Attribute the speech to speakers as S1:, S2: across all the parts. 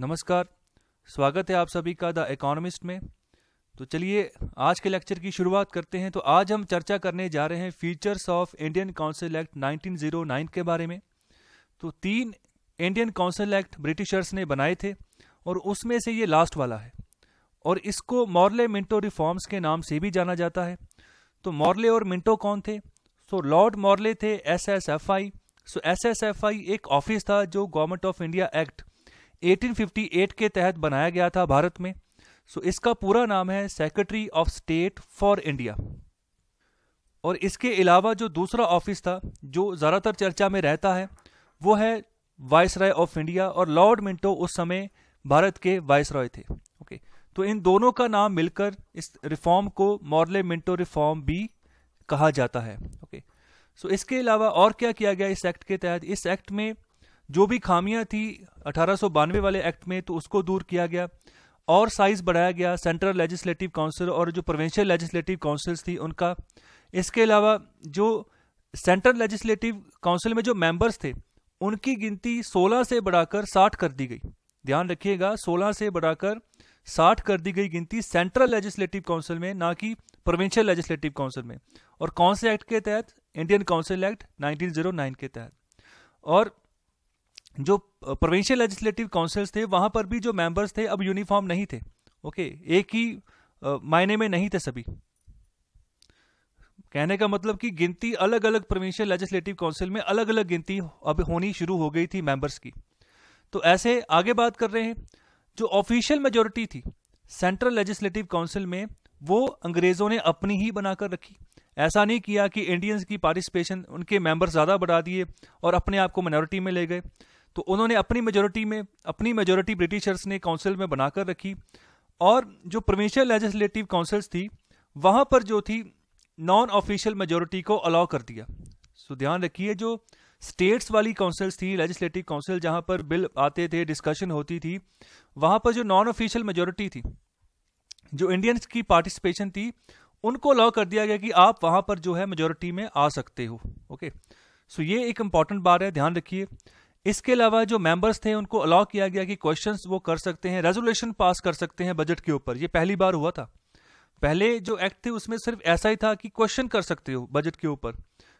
S1: नमस्कार स्वागत है आप सभी का द इकोनॉमिस्ट में तो चलिए आज के लेक्चर की शुरुआत करते हैं तो आज हम चर्चा करने जा रहे हैं features of Indian council act 1909 के बारे में तो तीन इंडियन काउंसिल एक्ट ब्रिटिशर्स ने बनाए थे और उसमें से ये लास्ट वाला है और इसको मॉर्ले मिंटो रिफॉर्म्स के नाम से भी जाना जाता है तो मॉर्ले और मिंटो कौन थे सो तो लॉर्ड मॉर्ले थे S S F I so S S F I एक ऑफिस था जो गवर्नमेंट ऑफ इंडिया एक्ट 1858 के तहत बनाया गया था भारत में सो इसका पूरा नाम है secretary of state for India और इसके अलावा जो दूसरा ऑफिस था जो ज़्यादातर चर्चा में रहता है वो है वाइस राय ऑफ इंडिया और लॉर्ड मिंटो उस समय भारत के वाइस रॉय थे ओके तो इन दोनों का नाम मिलकर इस रिफॉर्म को मॉर्ले मिंटो रिफॉर्म भी कहा जाता है ओके सो इसके अलावा और क्या किया गया इस एक्ट के तहत इस एक्ट में जो भी खामियां थी अठारह वाले एक्ट में तो उसको दूर किया गया और साइज बढ़ाया गया सेंट्रल लेजिस्लेटिव काउंसिल और जो प्रोवेंशियल लेजिस्लेटिव काउंसिल्स थी उनका इसके अलावा जो सेंट्रल लेजिस्लेटिव काउंसिल में जो मेंबर्स थे उनकी गिनती 16 से बढ़ाकर 60 कर दी गई ध्यान रखिएगा 16 से बढ़ाकर 60 कर दी गई गिनती सेंट्रल लेजिस्लेटिव काउंसिल में ना कि प्रोविंशियल लेजिस्लेटिव काउंसिल में और कौन से एक्ट के तहत इंडियन काउंसिल एक्ट 1909 के तहत और जो प्रोविंशियल लेजिस्लेटिव काउंसिल्स थे वहां पर भी जो मेंबर्स थे अब यूनिफॉर्म नहीं थे ओके okay, एक ही मायने में नहीं थे सभी कहने का मतलब कि गिनती अलग अलग प्रोविंशियल लेजिस्लेटिव काउंसिल में अलग अलग गिनती अब होनी शुरू हो गई थी मेंबर्स की तो ऐसे आगे बात कर रहे हैं जो ऑफिशियल मेजोरिटी थी सेंट्रल लेजिस्लेटिव काउंसिल में वो अंग्रेजों ने अपनी ही बनाकर रखी ऐसा नहीं किया कि इंडियंस की पार्टिसिपेशन उनके मेंबर ज़्यादा बढ़ा दिए और अपने आप को माइनॉरिटी में ले गए तो उन्होंने अपनी मेजोरिटी में अपनी मेजोरिटी ब्रिटिशर्स ने काउंसिल में बनाकर रखी और जो प्रोविंशियल लेजिस्लेटिव काउंसिल्स थी वहाँ पर जो थी नॉन ऑफिशियल मेजोरिटी को अलाउ कर दिया सो ध्यान रखिए जो स्टेट्स वाली काउंसिल्स थी लेजिस्लेटिव काउंसिल जहाँ पर बिल आते थे डिस्कशन होती थी वहाँ पर जो नॉन ऑफिशियल मेजोरिटी थी जो इंडियंस की पार्टिसिपेशन थी उनको अलाउ कर दिया गया कि आप वहाँ पर जो है मेजोरिटी में आ सकते हो ओके सो ये एक इम्पॉर्टेंट बात है ध्यान रखिए इसके अलावा जो मेंबर्स थे उनको अलाउ किया गया कि क्वेश्चंस वो कर सकते हैं रेजोल्यूशन पास कर सकते हैं बजट के ऊपर ये पहली बार हुआ था पहले जो एक्ट थे उसमें सिर्फ ऐसा ही था कि क्वेश्चन कर सकते हो बजट के ऊपर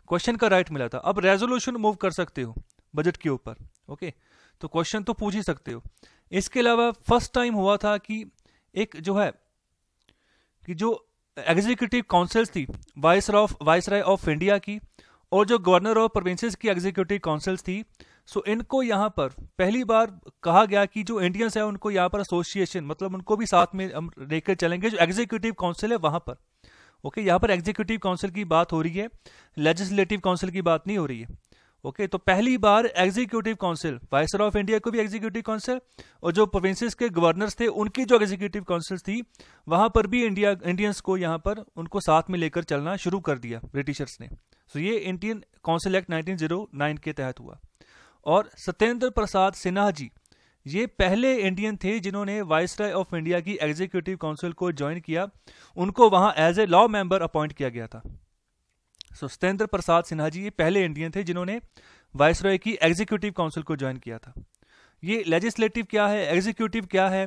S1: क्वेश्चन का राइट मिला था अब रेजोल्यूशन मूव कर सकते हो बजट के ऊपर ओके तो क्वेश्चन तो पूछ ही सकते हो इसके अलावा फर्स्ट टाइम हुआ था कि एक जो है कि जो एग्जीक्यूटिव काउंसिल्स थी vice of vice of India की और जो गवर्नर ऑफ प्रोविंसेस की एग्जीक्यूटिव काउंसिल्स थी सो इनको यहाँ पर पहली बार कहा गया कि जो इंडियंस है उनको यहाँ पर एसोसिएशन मतलब उनको भी साथ में हम लेकर चलेंगे जो एग्जीक्यूटिव काउंसिल है वहाँ पर ओके यहाँ पर एग्जीक्यूटिव काउंसिल की बात हो रही है लेजिस्लेटिव काउंसिल की बात नहीं हो रही है ओके तो पहली बार executive council viceroy of India को भी एग्जीक्यूटिव काउंसिल और जो प्रोविंसेस के गवर्नर्स थे उनकी जो एग्जीक्यूटिव काउंसिल थी वहां पर भी इंडिया इंडियंस को यहाँ पर उनको साथ में लेकर चलना शुरू कर दिया ब्रिटिशर्स ने सो so, ये इंडियन काउंसिल एक्ट 1909 के तहत हुआ और सत्येंद्र प्रसाद सिन्हा जी ये पहले इंडियन थे जिन्होंने वाइसराय ऑफ इंडिया की एग्जीक्यूटिव काउंसिल को ज्वाइन किया उनको वहां as a law member appoint किया गया था सो सत्येंद्र प्रसाद सिन्हा जी ये पहले इंडियन थे जिन्होंने वाइसराय की एग्जीक्यूटिव काउंसिल को ज्वाइन किया था ये लेजिस्लेटिव क्या है एग्जीक्यूटिव क्या है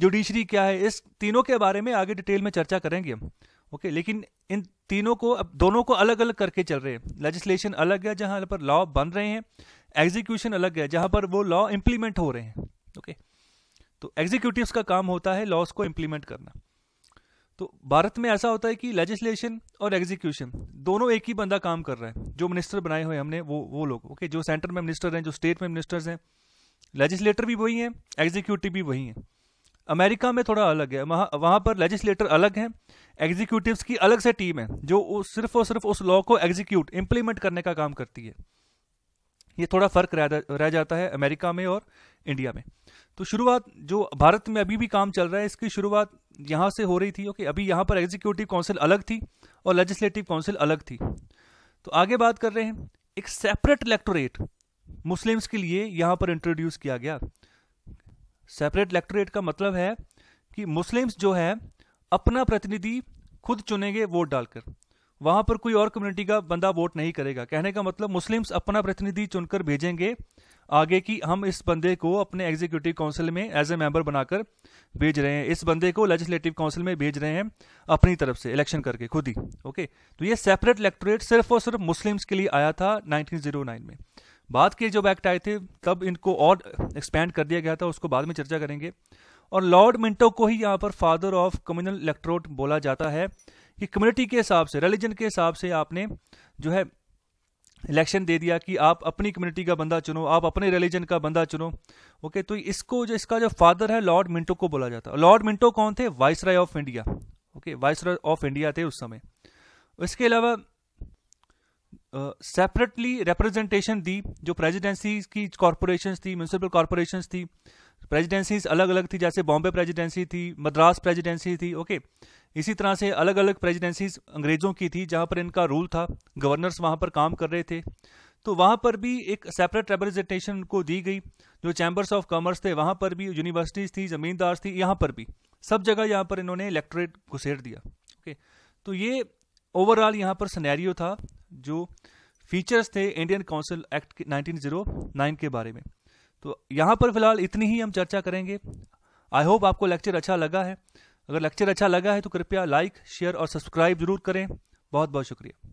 S1: जुडिशरी क्या है इस तीनों के बारे में आगे डिटेल में चर्चा करेंगे हम ओके okay, लेकिन इन तीनों को अब दोनों को अलग अलग करके चल रहे हैं लेजिस्लेशन अलग है जहां पर लॉ बन रहे हैं एग्जीक्यूशन अलग है जहां पर वो लॉ इंप्लीमेंट हो रहे हैं ओके okay? तो एग्जीक्यूटिव का काम होता है लॉस को इंप्लीमेंट करना तो भारत में ऐसा होता है कि लेजिस्लेशन और एग्जीक्यूशन दोनों एक ही बंदा काम कर रहा है जो मिनिस्टर बनाए हुए हमने वो वो लोग ओके okay? जो सेंटर में मिनिस्टर हैं जो स्टेट में मिनिस्टर्स हैं लेजिस्लेटर भी वही हैं एग्जीक्यूटिव भी वही हैं अमेरिका में थोड़ा अलग है वहाँ वहाँ पर लेजिस्लेटर अलग हैं एग्जीक्यूटिव की अलग से टीम है जो सिर्फ और सिर्फ उस लॉ को एग्जीक्यूट इंप्लीमेंट करने का काम करती है ये थोड़ा फर्क रह जाता है अमेरिका में और इंडिया में तो शुरुआत जो भारत में अभी भी काम चल रहा है इसकी शुरुआत यहाँ से हो रही थी ओके अभी यहाँ पर एग्जीक्यूटिव काउंसिल अलग थी और लेजिस्लेटिव काउंसिल अलग थी तो आगे बात कर रहे हैं एक सेपरेट इलेक्टोरेट मुस्लिम्स के लिए यहाँ पर इंट्रोड्यूस किया गया सेपरेट इलेक्टोरेट का मतलब है कि मुस्लिम्स जो है अपना प्रतिनिधि खुद चुनेंगे वोट डालकर वहां पर कोई और कम्युनिटी का बंदा वोट नहीं करेगा कहने का मतलब मुस्लिम्स अपना प्रतिनिधि चुनकर भेजेंगे आगे कि हम इस बंदे को अपने एग्जीक्यूटिव काउंसिल में एज ए मेंबर बनाकर भेज रहे हैं इस बंदे को लेजिस्लेटिव काउंसिल में भेज रहे हैं अपनी तरफ से इलेक्शन करके खुद ही ओके तो ये सेपरेट इलेक्टोरेट सिर्फ और सिर्फ मुस्लिम्स के लिए आया था 1909 में बाद के जब एक्ट आए थे तब इनको और एक्सपैंड कर दिया गया था उसको बाद में चर्चा करेंगे और लॉर्ड मिंटो को ही यहाँ पर फादर ऑफ कम्युनल इलेक्ट्रोट बोला जाता है कि कम्युनिटी के हिसाब से रिलीजन के हिसाब से आपने जो है इलेक्शन दे दिया कि आप अपनी कम्युनिटी का बंदा चुनो आप अपने रिलीजन का बंदा चुनो ओके तो इसको जो इसका जो फादर है लॉर्ड मिंटो को बोला जाता है लॉर्ड मिंटो कौन थे viceroy of India okay viceroy of India थे उस समय इसके अलावा सेपरेटली रिप्रेजेंटेशन दी जो प्रेजिडेंसी की कॉरपोरेशन थी म्यूनसिपल कॉरपोरेशन थी प्रेजिडेंसीज अलग अलग थी जैसे बॉम्बे प्रेजिडेंसी थी मद्रास प्रेजिडेंसी थी ओके इसी तरह से अलग अलग प्रेजिडेंसीज अंग्रेज़ों की थी जहाँ पर इनका रूल था गवर्नर्स वहाँ पर काम कर रहे थे तो वहाँ पर भी एक सेपरेट रिप्रेजेंटेशन को दी गई जो चैम्बर्स ऑफ कॉमर्स थे वहाँ पर भी यूनिवर्सिटीज़ थी ज़मींदार थी यहाँ पर भी सब जगह यहाँ पर इन्होंने इलेक्ट्रेट घुसेर दिया ओके तो ये ओवरऑल यहाँ पर सनेरियो था जो फीचर्स थे इंडियन काउंसिल एक्ट 1909 के बारे में तो यहाँ पर फिलहाल इतनी ही हम चर्चा करेंगे आई होप आपको लेक्चर अच्छा लगा है अगर लेक्चर अच्छा लगा है तो कृपया लाइक शेयर और सब्सक्राइब जरूर करें बहुत बहुत शुक्रिया